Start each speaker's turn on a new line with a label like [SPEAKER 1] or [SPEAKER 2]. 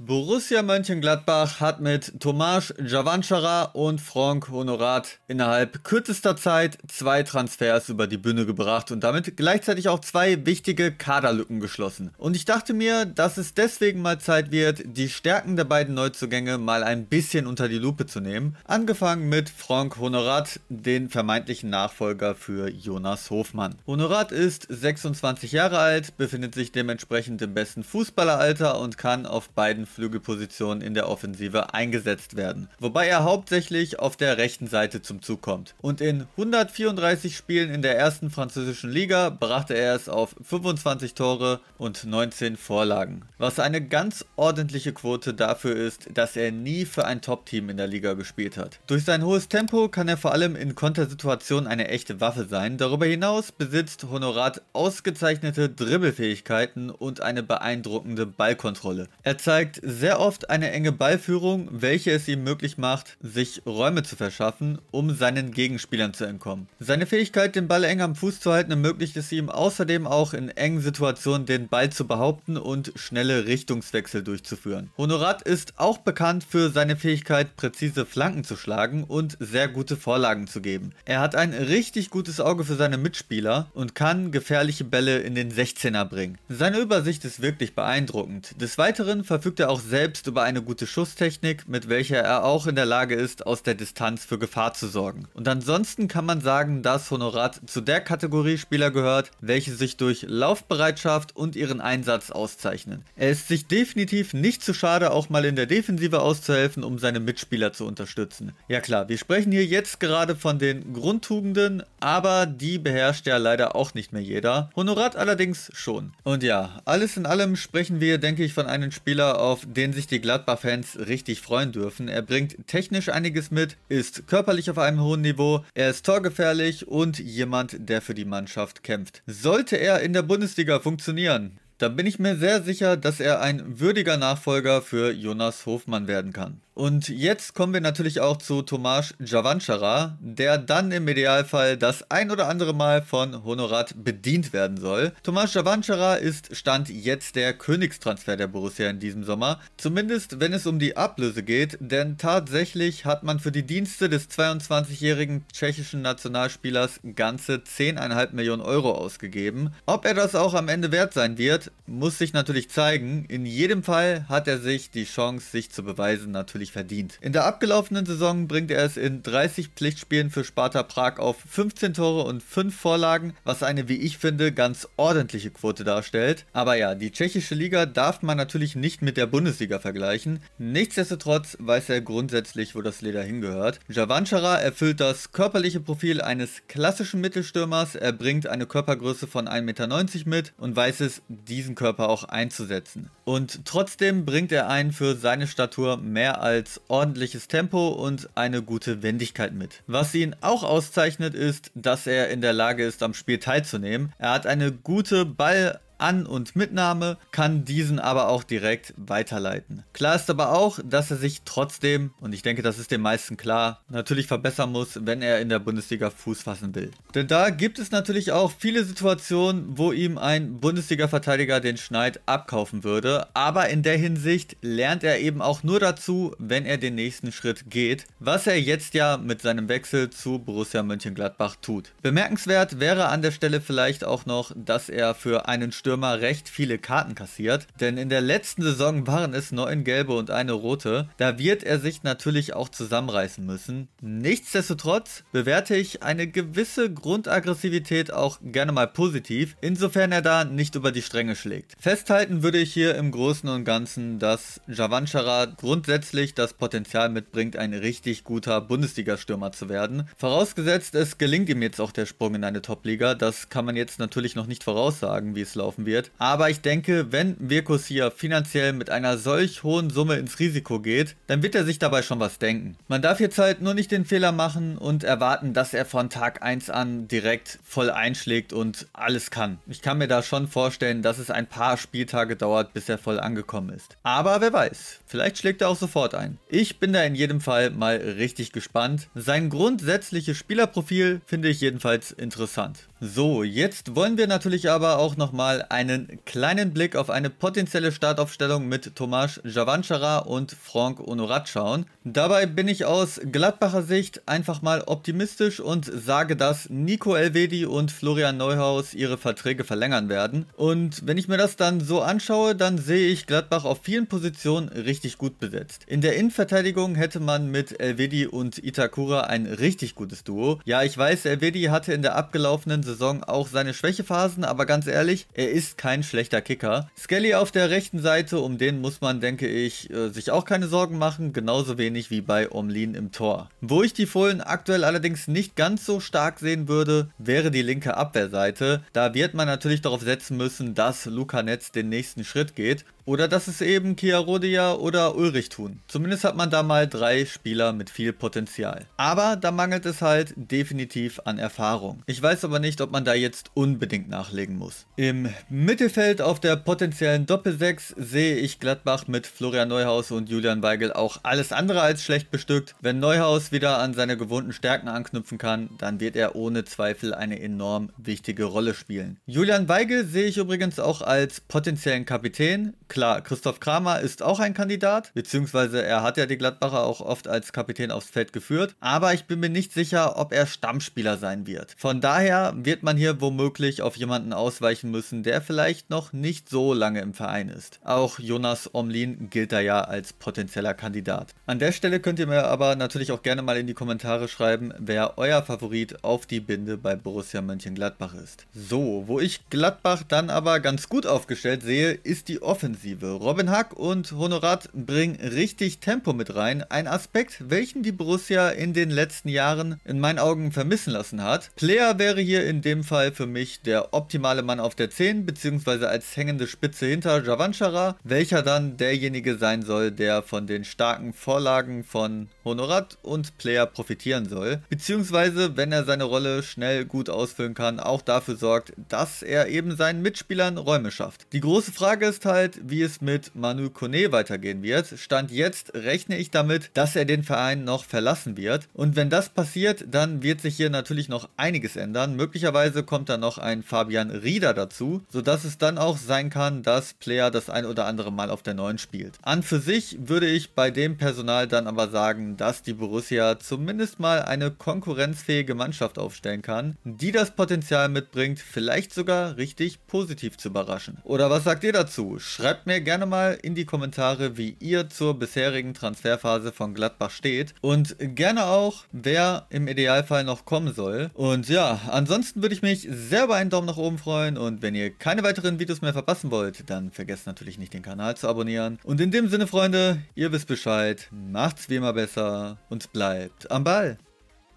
[SPEAKER 1] Borussia Mönchengladbach hat mit Tomasz Javanchara und Frank Honorat innerhalb kürzester Zeit zwei Transfers über die Bühne gebracht und damit gleichzeitig auch zwei wichtige Kaderlücken geschlossen. Und ich dachte mir, dass es deswegen mal Zeit wird, die Stärken der beiden Neuzugänge mal ein bisschen unter die Lupe zu nehmen. Angefangen mit Frank Honorat, den vermeintlichen Nachfolger für Jonas Hofmann. Honorat ist 26 Jahre alt, befindet sich dementsprechend im besten Fußballeralter und kann auf beiden Flügelposition in der Offensive eingesetzt werden, wobei er hauptsächlich auf der rechten Seite zum Zug kommt. Und in 134 Spielen in der ersten französischen Liga brachte er es auf 25 Tore und 19 Vorlagen, was eine ganz ordentliche Quote dafür ist, dass er nie für ein Top-Team in der Liga gespielt hat. Durch sein hohes Tempo kann er vor allem in Kontersituationen eine echte Waffe sein. Darüber hinaus besitzt Honorat ausgezeichnete Dribbelfähigkeiten und eine beeindruckende Ballkontrolle. Er zeigt sehr oft eine enge Ballführung, welche es ihm möglich macht, sich Räume zu verschaffen, um seinen Gegenspielern zu entkommen. Seine Fähigkeit, den Ball eng am Fuß zu halten, ermöglicht es ihm außerdem auch in engen Situationen den Ball zu behaupten und schnelle Richtungswechsel durchzuführen. Honorat ist auch bekannt für seine Fähigkeit, präzise Flanken zu schlagen und sehr gute Vorlagen zu geben. Er hat ein richtig gutes Auge für seine Mitspieler und kann gefährliche Bälle in den 16er bringen. Seine Übersicht ist wirklich beeindruckend. Des Weiteren verfügt er auch selbst über eine gute Schusstechnik, mit welcher er auch in der Lage ist, aus der Distanz für Gefahr zu sorgen. Und ansonsten kann man sagen, dass Honorat zu der Kategorie Spieler gehört, welche sich durch Laufbereitschaft und ihren Einsatz auszeichnen. Er ist sich definitiv nicht zu schade, auch mal in der Defensive auszuhelfen, um seine Mitspieler zu unterstützen. Ja klar, wir sprechen hier jetzt gerade von den Grundtugenden, aber die beherrscht ja leider auch nicht mehr jeder. Honorat allerdings schon. Und ja, alles in allem sprechen wir, denke ich, von einem Spieler auf auf den sich die Gladbach-Fans richtig freuen dürfen. Er bringt technisch einiges mit, ist körperlich auf einem hohen Niveau, er ist torgefährlich und jemand, der für die Mannschaft kämpft. Sollte er in der Bundesliga funktionieren, da bin ich mir sehr sicher, dass er ein würdiger Nachfolger für Jonas Hofmann werden kann. Und jetzt kommen wir natürlich auch zu Tomasz Javanchara, der dann im Idealfall das ein oder andere Mal von Honorat bedient werden soll. Tomasz Javanchara ist Stand jetzt der Königstransfer der Borussia in diesem Sommer, zumindest wenn es um die Ablöse geht, denn tatsächlich hat man für die Dienste des 22-jährigen tschechischen Nationalspielers ganze 10,5 Millionen Euro ausgegeben. Ob er das auch am Ende wert sein wird, muss sich natürlich zeigen. In jedem Fall hat er sich die Chance, sich zu beweisen, natürlich verdient. In der abgelaufenen Saison bringt er es in 30 Pflichtspielen für Sparta Prag auf 15 Tore und 5 Vorlagen, was eine, wie ich finde, ganz ordentliche Quote darstellt. Aber ja, die tschechische Liga darf man natürlich nicht mit der Bundesliga vergleichen. Nichtsdestotrotz weiß er grundsätzlich, wo das Leder hingehört. Javanchara erfüllt das körperliche Profil eines klassischen Mittelstürmers. Er bringt eine Körpergröße von 1,90 Meter mit und weiß es, die diesen Körper auch einzusetzen. Und trotzdem bringt er einen für seine Statur mehr als ordentliches Tempo und eine gute Wendigkeit mit. Was ihn auch auszeichnet ist, dass er in der Lage ist, am Spiel teilzunehmen. Er hat eine gute Ball- an- und Mitnahme, kann diesen aber auch direkt weiterleiten. Klar ist aber auch, dass er sich trotzdem, und ich denke, das ist den meisten klar, natürlich verbessern muss, wenn er in der Bundesliga Fuß fassen will. Denn da gibt es natürlich auch viele Situationen, wo ihm ein Bundesliga-Verteidiger den Schneid abkaufen würde, aber in der Hinsicht lernt er eben auch nur dazu, wenn er den nächsten Schritt geht, was er jetzt ja mit seinem Wechsel zu Borussia Mönchengladbach tut. Bemerkenswert wäre an der Stelle vielleicht auch noch, dass er für einen Stück Stürmer recht viele Karten kassiert, denn in der letzten Saison waren es neun gelbe und eine rote. Da wird er sich natürlich auch zusammenreißen müssen. Nichtsdestotrotz bewerte ich eine gewisse Grundaggressivität auch gerne mal positiv, insofern er da nicht über die Stränge schlägt. Festhalten würde ich hier im Großen und Ganzen, dass Javanchara grundsätzlich das Potenzial mitbringt, ein richtig guter Bundesliga-Stürmer zu werden. Vorausgesetzt, es gelingt ihm jetzt auch der Sprung in eine Top-Liga, das kann man jetzt natürlich noch nicht voraussagen, wie es laufen laufen wird. Aber ich denke, wenn Virkus hier finanziell mit einer solch hohen Summe ins Risiko geht, dann wird er sich dabei schon was denken. Man darf jetzt halt nur nicht den Fehler machen und erwarten, dass er von Tag 1 an direkt voll einschlägt und alles kann. Ich kann mir da schon vorstellen, dass es ein paar Spieltage dauert, bis er voll angekommen ist. Aber wer weiß, vielleicht schlägt er auch sofort ein. Ich bin da in jedem Fall mal richtig gespannt. Sein grundsätzliches Spielerprofil finde ich jedenfalls interessant. So, jetzt wollen wir natürlich aber auch nochmal einen kleinen Blick auf eine potenzielle Startaufstellung mit Tomasz Javanchara und Frank Honorat schauen. Dabei bin ich aus Gladbacher Sicht einfach mal optimistisch und sage, dass Nico Elvedi und Florian Neuhaus ihre Verträge verlängern werden. Und wenn ich mir das dann so anschaue, dann sehe ich Gladbach auf vielen Positionen richtig gut besetzt. In der Innenverteidigung hätte man mit Elvedi und Itakura ein richtig gutes Duo. Ja, ich weiß, Elvedi hatte in der abgelaufenen Saison auch seine Schwächephasen, aber ganz ehrlich, er ist ist kein schlechter Kicker. Skelly auf der rechten Seite, um den muss man, denke ich, äh, sich auch keine Sorgen machen. Genauso wenig wie bei Omlin im Tor. Wo ich die Fohlen aktuell allerdings nicht ganz so stark sehen würde, wäre die linke Abwehrseite. Da wird man natürlich darauf setzen müssen, dass Luca Netz den nächsten Schritt geht. Oder dass es eben Kia Rodia oder Ulrich tun. Zumindest hat man da mal drei Spieler mit viel Potenzial. Aber da mangelt es halt definitiv an Erfahrung. Ich weiß aber nicht, ob man da jetzt unbedingt nachlegen muss. Im Mittelfeld auf der potenziellen Doppelsechs sehe ich Gladbach mit Florian Neuhaus und Julian Weigel auch alles andere als schlecht bestückt. Wenn Neuhaus wieder an seine gewohnten Stärken anknüpfen kann, dann wird er ohne Zweifel eine enorm wichtige Rolle spielen. Julian Weigel sehe ich übrigens auch als potenziellen Kapitän klar, Christoph Kramer ist auch ein Kandidat, beziehungsweise er hat ja die Gladbacher auch oft als Kapitän aufs Feld geführt, aber ich bin mir nicht sicher, ob er Stammspieler sein wird. Von daher wird man hier womöglich auf jemanden ausweichen müssen, der vielleicht noch nicht so lange im Verein ist. Auch Jonas Omlin gilt da ja als potenzieller Kandidat. An der Stelle könnt ihr mir aber natürlich auch gerne mal in die Kommentare schreiben, wer euer Favorit auf die Binde bei Borussia Mönchengladbach ist. So, wo ich Gladbach dann aber ganz gut aufgestellt sehe, ist die Offensive offensive. Robin Hack und Honorat bringen richtig Tempo mit rein. Ein Aspekt, welchen die Borussia in den letzten Jahren in meinen Augen vermissen lassen hat. Player wäre hier in dem Fall für mich der optimale Mann auf der 10 bzw. als hängende Spitze hinter Javanchara, welcher dann derjenige sein soll, der von den starken Vorlagen von Honorat und Player profitieren soll. Beziehungsweise, wenn er seine Rolle schnell gut ausfüllen kann, auch dafür sorgt, dass er eben seinen Mitspielern Räume schafft. Die große Frage ist halt, wie es mit Manu Kone weitergehen wird. Stand jetzt rechne ich damit, dass er den Verein noch verlassen wird. Und wenn das passiert, dann wird sich hier natürlich noch einiges ändern. Möglicherweise kommt dann noch ein Fabian Rieder dazu, sodass es dann auch sein kann, dass Player das ein oder andere Mal auf der neuen spielt. An für sich würde ich bei dem Personal dann aber sagen, dass die Borussia zumindest mal eine konkurrenzfähige Mannschaft aufstellen kann, die das Potenzial mitbringt, vielleicht sogar richtig positiv zu überraschen. Oder was sagt ihr dazu? Schreibt Schreibt mir gerne mal in die Kommentare, wie ihr zur bisherigen Transferphase von Gladbach steht und gerne auch, wer im Idealfall noch kommen soll. Und ja, ansonsten würde ich mich sehr über einen Daumen nach oben freuen und wenn ihr keine weiteren Videos mehr verpassen wollt, dann vergesst natürlich nicht den Kanal zu abonnieren. Und in dem Sinne, Freunde, ihr wisst Bescheid, macht's wie immer besser und bleibt am Ball.